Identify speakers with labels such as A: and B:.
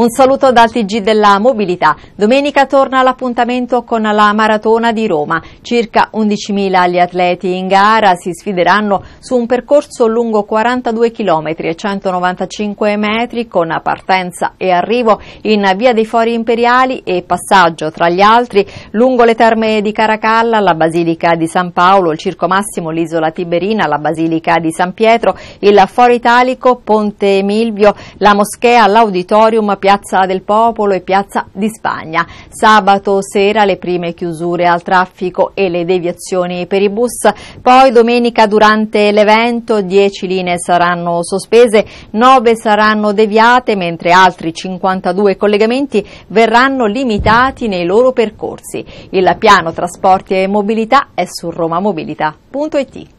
A: Un saluto dal TG della Mobilità. Domenica torna l'appuntamento con la Maratona di Roma. Circa 11.000 gli atleti in gara si sfideranno su un percorso lungo 42 km e 195 metri con partenza e arrivo in Via dei Fori Imperiali e passaggio tra gli altri lungo le terme di Caracalla, la Basilica di San Paolo, il Circo Massimo, l'Isola Tiberina, la Basilica di San Pietro, il Foro Italico, Ponte Milvio, la Moschea, l'Auditorium, Piazza Piazza del Popolo e Piazza di Spagna. Sabato sera le prime chiusure al traffico e le deviazioni per i bus, poi domenica durante l'evento 10 linee saranno sospese, 9 saranno deviate, mentre altri 52 collegamenti verranno limitati nei loro percorsi. Il piano trasporti e mobilità è su romamobilità.it.